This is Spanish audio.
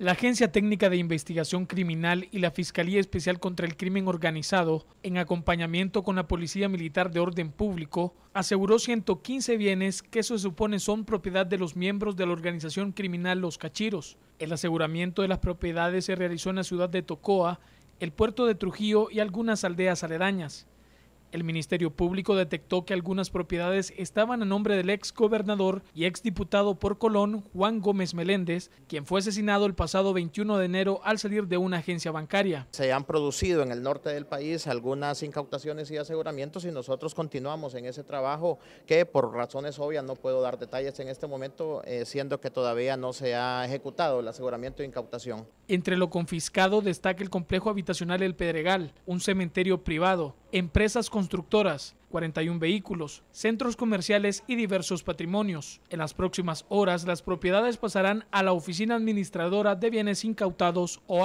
La Agencia Técnica de Investigación Criminal y la Fiscalía Especial contra el Crimen Organizado, en acompañamiento con la Policía Militar de Orden Público, aseguró 115 bienes que se supone son propiedad de los miembros de la organización criminal Los Cachiros. El aseguramiento de las propiedades se realizó en la ciudad de Tocoa, el puerto de Trujillo y algunas aldeas aledañas. El Ministerio Público detectó que algunas propiedades estaban a nombre del ex gobernador y ex diputado por Colón, Juan Gómez Meléndez, quien fue asesinado el pasado 21 de enero al salir de una agencia bancaria. Se han producido en el norte del país algunas incautaciones y aseguramientos y nosotros continuamos en ese trabajo que por razones obvias no puedo dar detalles en este momento, eh, siendo que todavía no se ha ejecutado el aseguramiento e incautación. Entre lo confiscado destaca el complejo habitacional El Pedregal, un cementerio privado, empresas constructoras, 41 vehículos, centros comerciales y diversos patrimonios. En las próximas horas, las propiedades pasarán a la Oficina Administradora de Bienes Incautados o